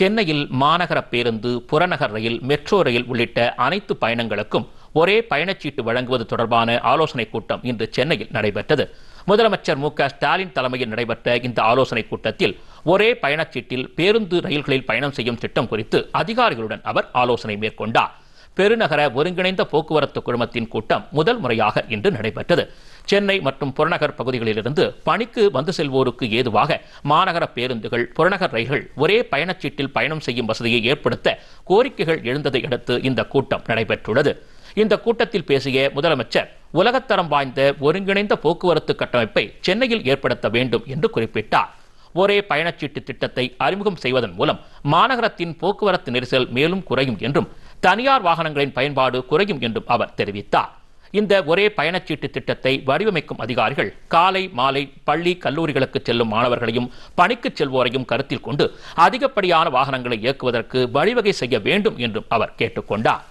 சென்னையில் மாநகர பேருந்து புறநகர் ரயில் மெட்ரோ ரயில் உள்ளிட்ட அனைத்து பயணங்களுக்கும் ஒரே பயணச்சீட்டு வழங்குவது தொடர்பான ஆலோசனைக் கூட்டம் இன்று சென்னையில் நடைபெற்றது முதலமைச்சர் மு ஸ்டாலின் தலைமையில் நடைபெற்ற இந்த ஆலோசனைக் கூட்டத்தில் ஒரே பயணச்சீட்டில் பேருந்து ரயில்களில் பயணம் செய்யும் திட்டம் குறித்து அதிகாரிகளுடன் அவர் ஆலோசனை மேற்கொண்டார் பெருநகர ஒருங்கிணைந்த போக்குவரத்து குழுமத்தின் கூட்டம் முதல் முறையாக இன்று நடைபெற்றது சென்னை மற்றும் புறநகர் பகுதிகளிலிருந்து பணிக்கு வந்து செல்வோருக்கு ஏதுவாக மாநகர பேருந்துகள் புறநகர் ரயில்கள் ஒரே பயணச்சீட்டில் பயணம் செய்யும் வசதியை ஏற்படுத்த கோரிக்கைகள் எழுந்ததை அடுத்து இந்த கூட்டம் நடைபெற்றுள்ளது இந்த கூட்டத்தில் பேசிய முதலமைச்சர் உலகத்தரம் வாய்ந்த ஒருங்கிணைந்த போக்குவரத்து கட்டமைப்பை சென்னையில் ஏற்படுத்த வேண்டும் என்று குறிப்பிட்டார் ஒரே பயணச்சீட்டு திட்டத்தை அறிமுகம் செய்வதன் மூலம் மாநகரத்தின் போக்குவரத்து நெரிசல் மேலும் குறையும் என்றும் தனியார் வாகனங்களின் பயன்பாடு குறையும் என்றும் அவர் தெரிவித்தார் இந்த ஒரே பயணச்சீட்டு திட்டத்தை வடிவமைக்கும் அதிகாரிகள் காலை மாலை பள்ளி கல்லூரிகளுக்கு செல்லும் மாணவர்களையும் பணிக்கு செல்வோரையும் கருத்தில் கொண்டு அதிகப்படியான வாகனங்களை இயக்குவதற்கு வழிவகை செய்ய வேண்டும் என்றும் அவர் கேட்டுக்கொண்டார்